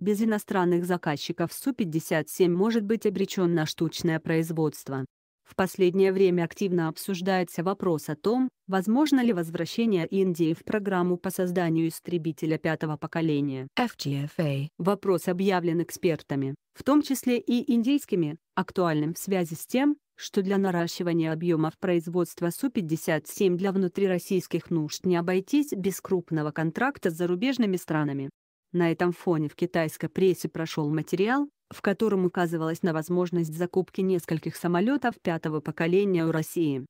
без иностранных заказчиков Су-57 может быть обречен на штучное производство. В последнее время активно обсуждается вопрос о том, возможно ли возвращение Индии в программу по созданию истребителя пятого поколения. FGFA. Вопрос объявлен экспертами, в том числе и индийскими, актуальным в связи с тем, что для наращивания объемов производства Су-57 для внутрироссийских нужд не обойтись без крупного контракта с зарубежными странами. На этом фоне в китайской прессе прошел материал, в котором указывалось на возможность закупки нескольких самолетов пятого поколения у России.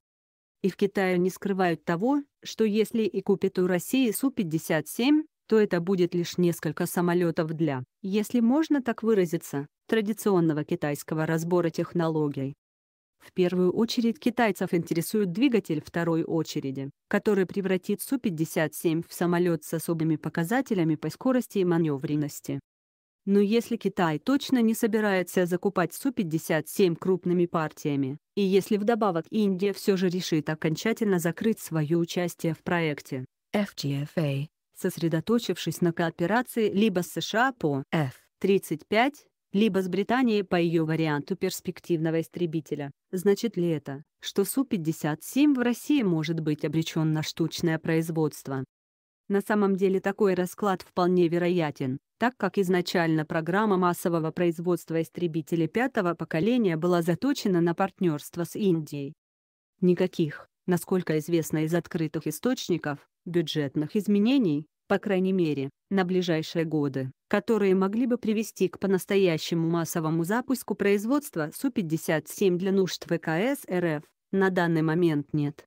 И в Китае не скрывают того, что если и купят у России Су-57, то это будет лишь несколько самолетов для, если можно так выразиться, традиционного китайского разбора технологий. В первую очередь китайцев интересует двигатель второй очереди, который превратит Су-57 в самолет с особыми показателями по скорости и маневренности. Но если Китай точно не собирается закупать Су-57 крупными партиями, и если вдобавок Индия все же решит окончательно закрыть свое участие в проекте FGFA, сосредоточившись на кооперации либо с США по F-35, либо с Британией по ее варианту перспективного истребителя. Значит ли это, что Су-57 в России может быть обречен на штучное производство? На самом деле такой расклад вполне вероятен, так как изначально программа массового производства истребителей пятого поколения была заточена на партнерство с Индией. Никаких, насколько известно из открытых источников, бюджетных изменений, по крайней мере, на ближайшие годы, которые могли бы привести к по-настоящему массовому запуску производства Су-57 для нужд ВКС РФ, на данный момент нет.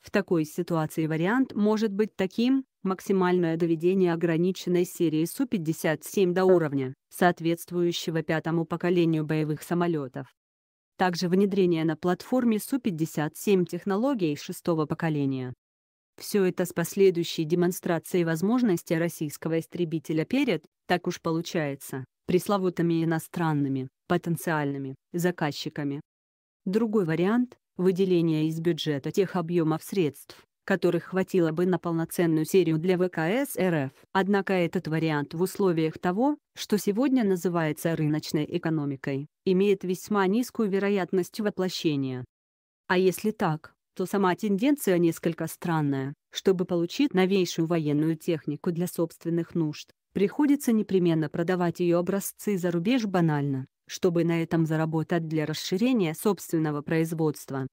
В такой ситуации вариант может быть таким, максимальное доведение ограниченной серии Су-57 до уровня, соответствующего пятому поколению боевых самолетов. Также внедрение на платформе Су-57 технологий шестого поколения, все это с последующей демонстрацией возможности российского истребителя перед, так уж получается, пресловутыми иностранными, потенциальными, заказчиками. Другой вариант – выделение из бюджета тех объемов средств, которых хватило бы на полноценную серию для ВКС РФ. Однако этот вариант в условиях того, что сегодня называется рыночной экономикой, имеет весьма низкую вероятность воплощения. А если так, то сама тенденция несколько странная. Чтобы получить новейшую военную технику для собственных нужд, приходится непременно продавать ее образцы за рубеж банально, чтобы на этом заработать для расширения собственного производства.